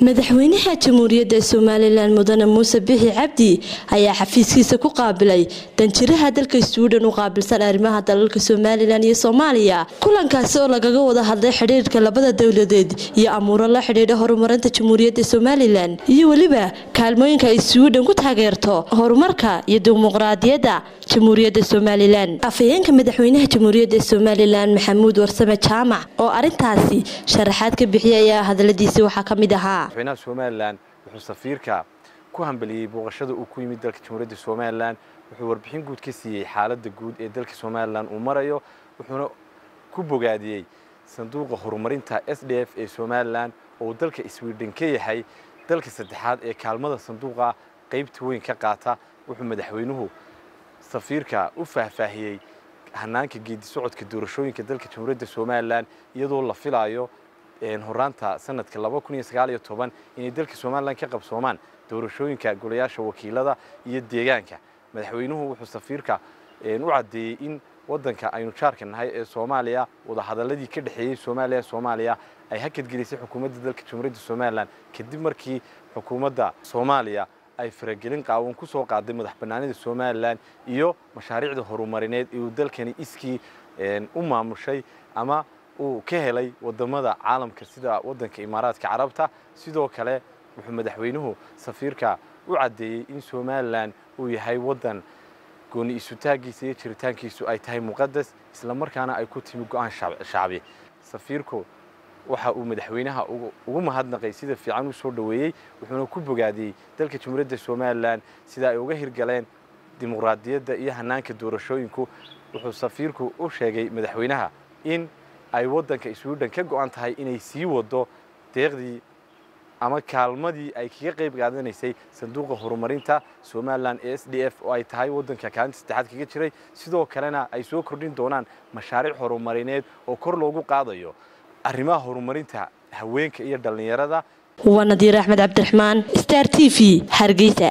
madaxweynaha jamhuuriyadda somalilan mudane muuse bixi cabdi ayaa xafiiskiisa ku qaabilay danjiraha dalka swidhen u qaabilsan arrimaha dalalka somalilan iyo soomaaliya kulankaasi oo lagaga wada hadlay xidhiirka labada dowladeed iyo amuuro la xidhiidha horumarinta jamhuuriyadda somalilan iyo weliba kaalmooyinka ay swidhen ku taageerto horumarka iyo dimuqraadiyadda jamhuuriyadda somalilan afhayeenka madaxweynaha jamhuuriyadda somalilan maxamuud warsame jaamac oo arintaasi sharaxaad ka bixiyay ayaa hadaladiisi waxaa ka mid ahaa madaxweynaha somalilan wuxuu safiirka ku hambeliyey booqashada uu ku yimid dalka jamhuuriyadda somalilan wuxuu warbixin guud ka siiyey xaaladda guud ee dalka somalilan uu marayo wuxuuna ku bogaadiyey sanduuqa horumarinta s d f ee somalilan oo dalka swiden ka yahay dalka saddexaad ee kaalmada sanduuqa qaybta weyn ka qaata wuxuu madaxweynuhu safiirka u faahfaahiyey hanaanka geeddi socodka doorashooyinka dalka jamhuuriyadda somalilan iyadoo la filaayo horaanta sanadka inay dalka somalilan ka qabsoomaan doorashooyinka golayaasha wakiilada iyo deegaanka madaxweynuhu wuxuu safiirka u caddeeyey in waddanka aynu jaarka nahay ee soomaaliya wadahadaladii ka dhexeeyey soomaaliya soomaaliya ay hakadgelisay xukuumadda dalka jumhuuriyadda somalilan kadib markii xukuumadda soomaaliya ay faragelin qaawan ku soo qaaday madax bannaanida iyo mashaariicda horumarineed ee dalkani iskii u maamushay ama uu ka helay wadamada caalamka sida wadanka imaaraadka carabta sidoo kale wuxuu madaxweynuhu safiirka u caddeeyey in somalilan uu yahay wadan gooni isutaagiisa iyo jiritaankiisu ay tahay muqadas islamarkaana ay ku timi go-aan shacbi safiirku waxa uu madaxweynaha ugu mahadnaqay sida fiican u soo dhoweeyey wuxuuna ku bogaadiyey dalka jamhuuriyadda somalilan sida ay uga hirgaleen dimuqraadiyadda iyo hanaanka doorashooyinku wuxuu safiirku u sheegay madaxweynaha in ay waddanka swidhen ka go-an tahay inay sii wado deeqdii ama kaalmadii ay kaga qayb qaadanaysay sanduuqa horumarinta somalilan e s d f oo ay tahay waddanka kaalinta saddexaad kaga jiray sidoo kalena ay soo kordhin doonaan mashaariic horumarineed oo kor loogu qaadayo arrimaha horumarinta haweenka iyo dhallinyarada waa nadiir axmed cabdiraxmaan star t v hargeysa